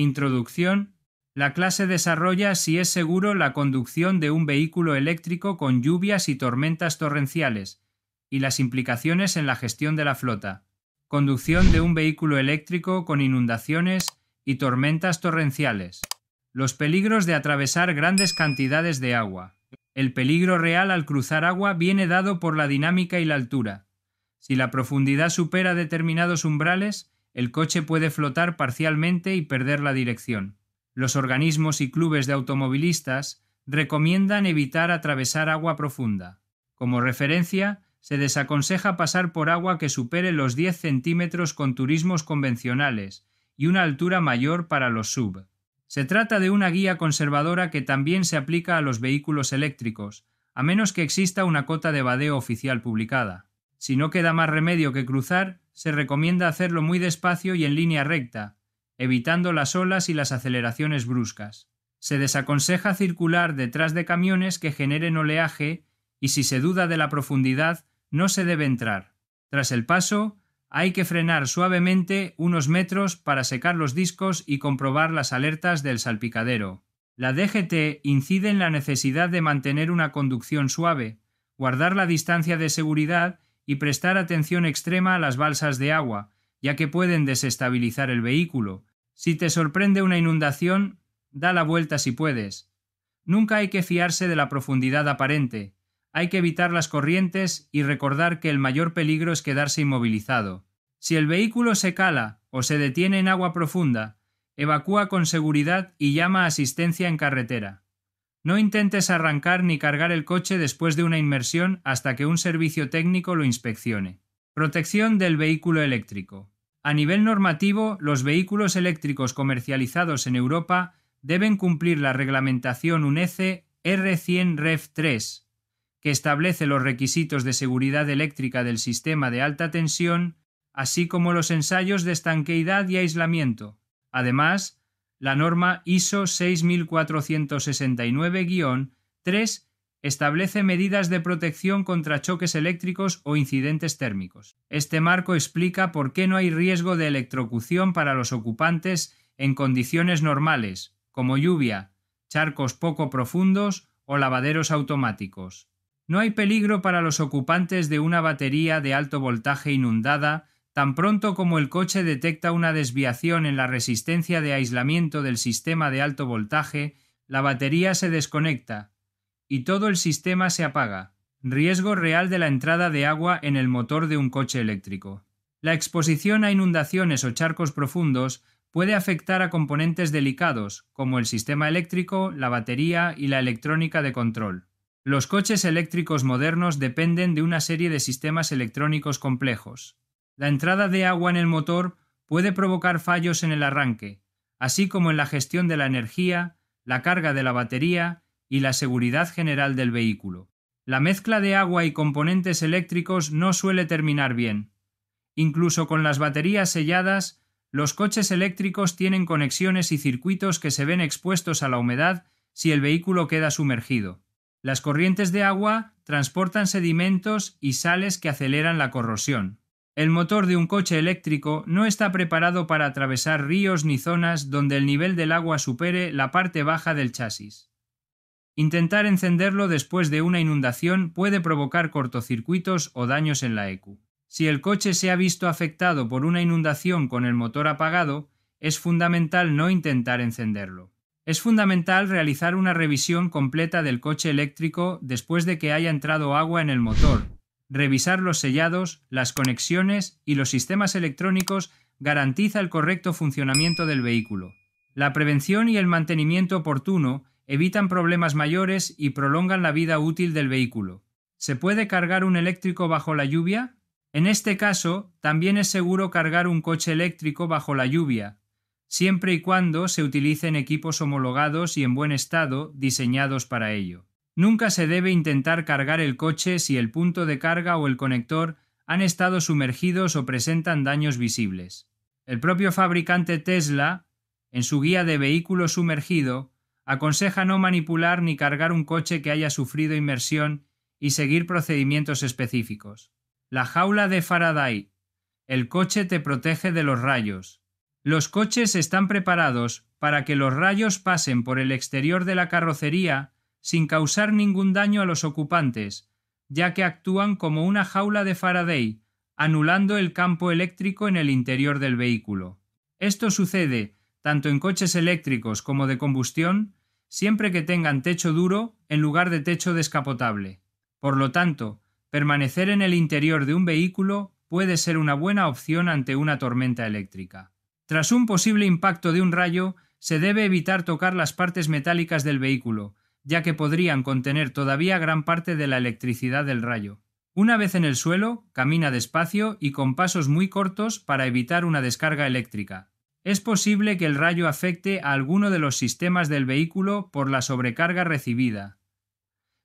Introducción. La clase desarrolla si es seguro la conducción de un vehículo eléctrico con lluvias y tormentas torrenciales, y las implicaciones en la gestión de la flota. Conducción de un vehículo eléctrico con inundaciones y tormentas torrenciales. Los peligros de atravesar grandes cantidades de agua. El peligro real al cruzar agua viene dado por la dinámica y la altura. Si la profundidad supera determinados umbrales, el coche puede flotar parcialmente y perder la dirección. Los organismos y clubes de automovilistas recomiendan evitar atravesar agua profunda. Como referencia, se desaconseja pasar por agua que supere los 10 centímetros con turismos convencionales y una altura mayor para los sub. Se trata de una guía conservadora que también se aplica a los vehículos eléctricos, a menos que exista una cota de badeo oficial publicada. Si no queda más remedio que cruzar, se recomienda hacerlo muy despacio y en línea recta, evitando las olas y las aceleraciones bruscas. Se desaconseja circular detrás de camiones que generen oleaje y si se duda de la profundidad no se debe entrar. Tras el paso, hay que frenar suavemente unos metros para secar los discos y comprobar las alertas del salpicadero. La DGT incide en la necesidad de mantener una conducción suave, guardar la distancia de seguridad y prestar atención extrema a las balsas de agua, ya que pueden desestabilizar el vehículo. Si te sorprende una inundación, da la vuelta si puedes. Nunca hay que fiarse de la profundidad aparente, hay que evitar las corrientes y recordar que el mayor peligro es quedarse inmovilizado. Si el vehículo se cala o se detiene en agua profunda, evacúa con seguridad y llama a asistencia en carretera. No intentes arrancar ni cargar el coche después de una inmersión hasta que un servicio técnico lo inspeccione. Protección del vehículo eléctrico. A nivel normativo, los vehículos eléctricos comercializados en Europa deben cumplir la reglamentación UNECE R100-REF3, que establece los requisitos de seguridad eléctrica del sistema de alta tensión, así como los ensayos de estanqueidad y aislamiento. Además, la norma ISO 6469-3 establece medidas de protección contra choques eléctricos o incidentes térmicos. Este marco explica por qué no hay riesgo de electrocución para los ocupantes en condiciones normales, como lluvia, charcos poco profundos o lavaderos automáticos. No hay peligro para los ocupantes de una batería de alto voltaje inundada Tan pronto como el coche detecta una desviación en la resistencia de aislamiento del sistema de alto voltaje, la batería se desconecta y todo el sistema se apaga. Riesgo real de la entrada de agua en el motor de un coche eléctrico. La exposición a inundaciones o charcos profundos puede afectar a componentes delicados, como el sistema eléctrico, la batería y la electrónica de control. Los coches eléctricos modernos dependen de una serie de sistemas electrónicos complejos. La entrada de agua en el motor puede provocar fallos en el arranque, así como en la gestión de la energía, la carga de la batería y la seguridad general del vehículo. La mezcla de agua y componentes eléctricos no suele terminar bien. Incluso con las baterías selladas, los coches eléctricos tienen conexiones y circuitos que se ven expuestos a la humedad si el vehículo queda sumergido. Las corrientes de agua transportan sedimentos y sales que aceleran la corrosión. El motor de un coche eléctrico no está preparado para atravesar ríos ni zonas donde el nivel del agua supere la parte baja del chasis. Intentar encenderlo después de una inundación puede provocar cortocircuitos o daños en la ECU. Si el coche se ha visto afectado por una inundación con el motor apagado, es fundamental no intentar encenderlo. Es fundamental realizar una revisión completa del coche eléctrico después de que haya entrado agua en el motor, Revisar los sellados, las conexiones y los sistemas electrónicos garantiza el correcto funcionamiento del vehículo. La prevención y el mantenimiento oportuno evitan problemas mayores y prolongan la vida útil del vehículo. ¿Se puede cargar un eléctrico bajo la lluvia? En este caso, también es seguro cargar un coche eléctrico bajo la lluvia, siempre y cuando se utilicen equipos homologados y en buen estado diseñados para ello. Nunca se debe intentar cargar el coche si el punto de carga o el conector han estado sumergidos o presentan daños visibles. El propio fabricante Tesla, en su guía de vehículo sumergido, aconseja no manipular ni cargar un coche que haya sufrido inmersión y seguir procedimientos específicos. La jaula de Faraday. El coche te protege de los rayos. Los coches están preparados para que los rayos pasen por el exterior de la carrocería sin causar ningún daño a los ocupantes, ya que actúan como una jaula de Faraday, anulando el campo eléctrico en el interior del vehículo. Esto sucede tanto en coches eléctricos como de combustión, siempre que tengan techo duro en lugar de techo descapotable. Por lo tanto, permanecer en el interior de un vehículo puede ser una buena opción ante una tormenta eléctrica. Tras un posible impacto de un rayo, se debe evitar tocar las partes metálicas del vehículo, ya que podrían contener todavía gran parte de la electricidad del rayo. Una vez en el suelo, camina despacio y con pasos muy cortos para evitar una descarga eléctrica. Es posible que el rayo afecte a alguno de los sistemas del vehículo por la sobrecarga recibida.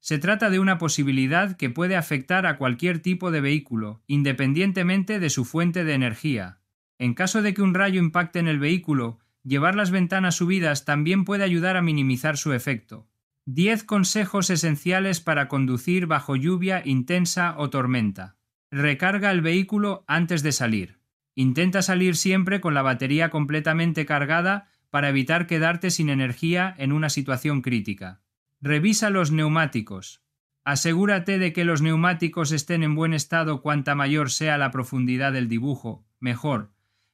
Se trata de una posibilidad que puede afectar a cualquier tipo de vehículo, independientemente de su fuente de energía. En caso de que un rayo impacte en el vehículo, llevar las ventanas subidas también puede ayudar a minimizar su efecto. 10 consejos esenciales para conducir bajo lluvia intensa o tormenta. Recarga el vehículo antes de salir. Intenta salir siempre con la batería completamente cargada para evitar quedarte sin energía en una situación crítica. Revisa los neumáticos. Asegúrate de que los neumáticos estén en buen estado cuanta mayor sea la profundidad del dibujo, mejor.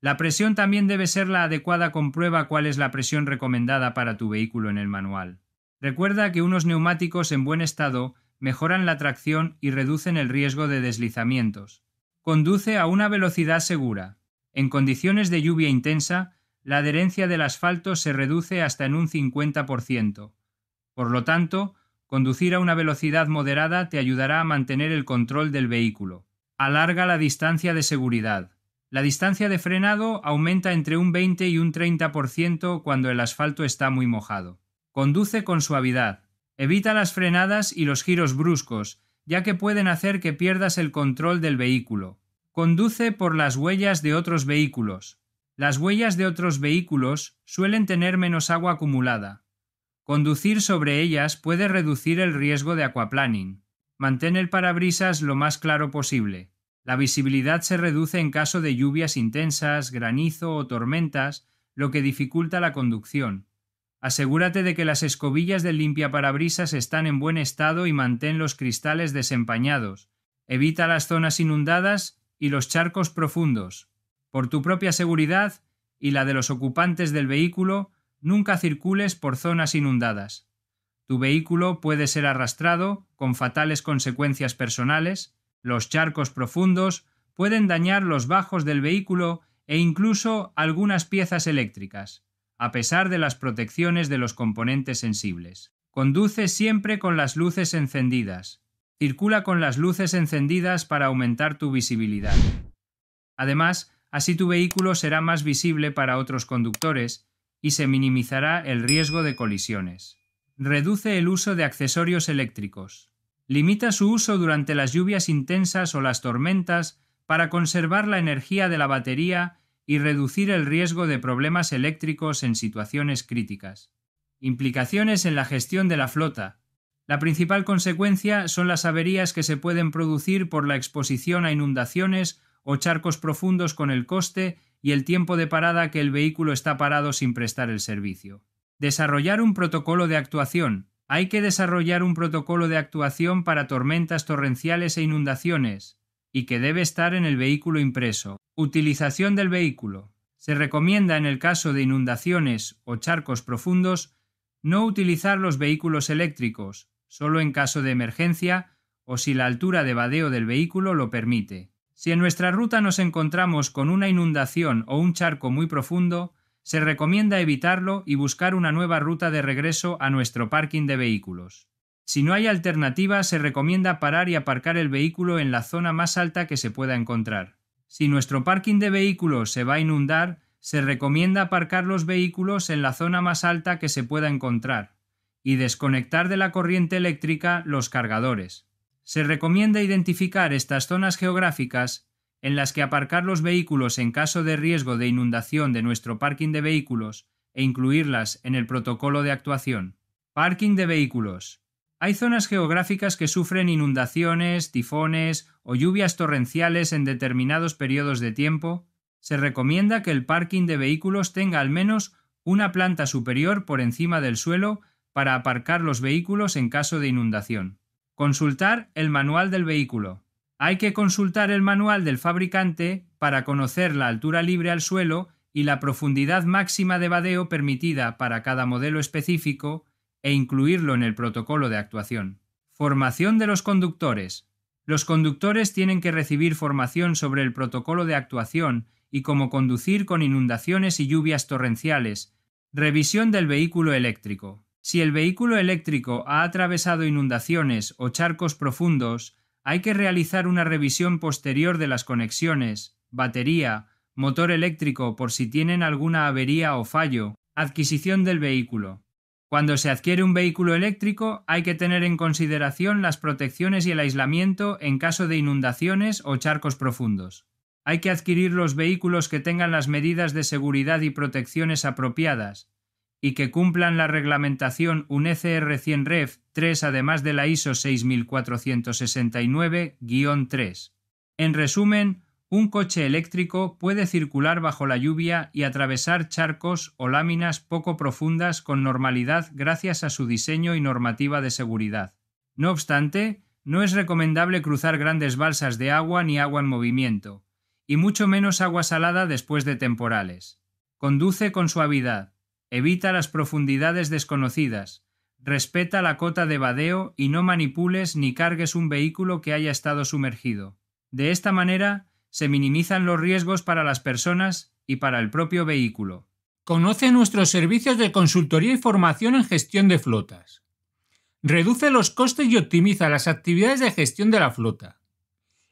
La presión también debe ser la adecuada, comprueba cuál es la presión recomendada para tu vehículo en el manual. Recuerda que unos neumáticos en buen estado mejoran la tracción y reducen el riesgo de deslizamientos. Conduce a una velocidad segura. En condiciones de lluvia intensa, la adherencia del asfalto se reduce hasta en un 50%. Por lo tanto, conducir a una velocidad moderada te ayudará a mantener el control del vehículo. Alarga la distancia de seguridad. La distancia de frenado aumenta entre un 20 y un 30% cuando el asfalto está muy mojado. Conduce con suavidad. Evita las frenadas y los giros bruscos, ya que pueden hacer que pierdas el control del vehículo. Conduce por las huellas de otros vehículos. Las huellas de otros vehículos suelen tener menos agua acumulada. Conducir sobre ellas puede reducir el riesgo de aquaplaning. Mantén el parabrisas lo más claro posible. La visibilidad se reduce en caso de lluvias intensas, granizo o tormentas, lo que dificulta la conducción. Asegúrate de que las escobillas del limpiaparabrisas están en buen estado y mantén los cristales desempañados. Evita las zonas inundadas y los charcos profundos. Por tu propia seguridad y la de los ocupantes del vehículo, nunca circules por zonas inundadas. Tu vehículo puede ser arrastrado, con fatales consecuencias personales, los charcos profundos pueden dañar los bajos del vehículo e incluso algunas piezas eléctricas a pesar de las protecciones de los componentes sensibles. Conduce siempre con las luces encendidas. Circula con las luces encendidas para aumentar tu visibilidad. Además, así tu vehículo será más visible para otros conductores y se minimizará el riesgo de colisiones. Reduce el uso de accesorios eléctricos. Limita su uso durante las lluvias intensas o las tormentas para conservar la energía de la batería y reducir el riesgo de problemas eléctricos en situaciones críticas. Implicaciones en la gestión de la flota. La principal consecuencia son las averías que se pueden producir por la exposición a inundaciones o charcos profundos con el coste y el tiempo de parada que el vehículo está parado sin prestar el servicio. Desarrollar un protocolo de actuación. Hay que desarrollar un protocolo de actuación para tormentas torrenciales e inundaciones, y que debe estar en el vehículo impreso. Utilización del vehículo. Se recomienda en el caso de inundaciones o charcos profundos no utilizar los vehículos eléctricos, solo en caso de emergencia o si la altura de vadeo del vehículo lo permite. Si en nuestra ruta nos encontramos con una inundación o un charco muy profundo, se recomienda evitarlo y buscar una nueva ruta de regreso a nuestro parking de vehículos. Si no hay alternativa, se recomienda parar y aparcar el vehículo en la zona más alta que se pueda encontrar. Si nuestro parking de vehículos se va a inundar, se recomienda aparcar los vehículos en la zona más alta que se pueda encontrar y desconectar de la corriente eléctrica los cargadores. Se recomienda identificar estas zonas geográficas en las que aparcar los vehículos en caso de riesgo de inundación de nuestro parking de vehículos e incluirlas en el protocolo de actuación. Parking de vehículos. Hay zonas geográficas que sufren inundaciones, tifones o lluvias torrenciales en determinados periodos de tiempo. Se recomienda que el parking de vehículos tenga al menos una planta superior por encima del suelo para aparcar los vehículos en caso de inundación. Consultar el manual del vehículo. Hay que consultar el manual del fabricante para conocer la altura libre al suelo y la profundidad máxima de vadeo permitida para cada modelo específico, e incluirlo en el protocolo de actuación. Formación de los conductores. Los conductores tienen que recibir formación sobre el protocolo de actuación y cómo conducir con inundaciones y lluvias torrenciales. Revisión del vehículo eléctrico. Si el vehículo eléctrico ha atravesado inundaciones o charcos profundos, hay que realizar una revisión posterior de las conexiones, batería, motor eléctrico por si tienen alguna avería o fallo, adquisición del vehículo. Cuando se adquiere un vehículo eléctrico hay que tener en consideración las protecciones y el aislamiento en caso de inundaciones o charcos profundos. Hay que adquirir los vehículos que tengan las medidas de seguridad y protecciones apropiadas y que cumplan la reglamentación UNECR 100 REF 3 además de la ISO 6469-3. En resumen, un coche eléctrico puede circular bajo la lluvia y atravesar charcos o láminas poco profundas con normalidad gracias a su diseño y normativa de seguridad. No obstante, no es recomendable cruzar grandes balsas de agua ni agua en movimiento, y mucho menos agua salada después de temporales. Conduce con suavidad, evita las profundidades desconocidas, respeta la cota de vadeo y no manipules ni cargues un vehículo que haya estado sumergido. De esta manera, se minimizan los riesgos para las personas y para el propio vehículo. Conoce nuestros servicios de consultoría y formación en gestión de flotas. Reduce los costes y optimiza las actividades de gestión de la flota.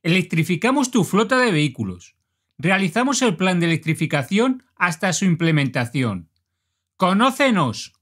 Electrificamos tu flota de vehículos. Realizamos el plan de electrificación hasta su implementación. ¡Conócenos!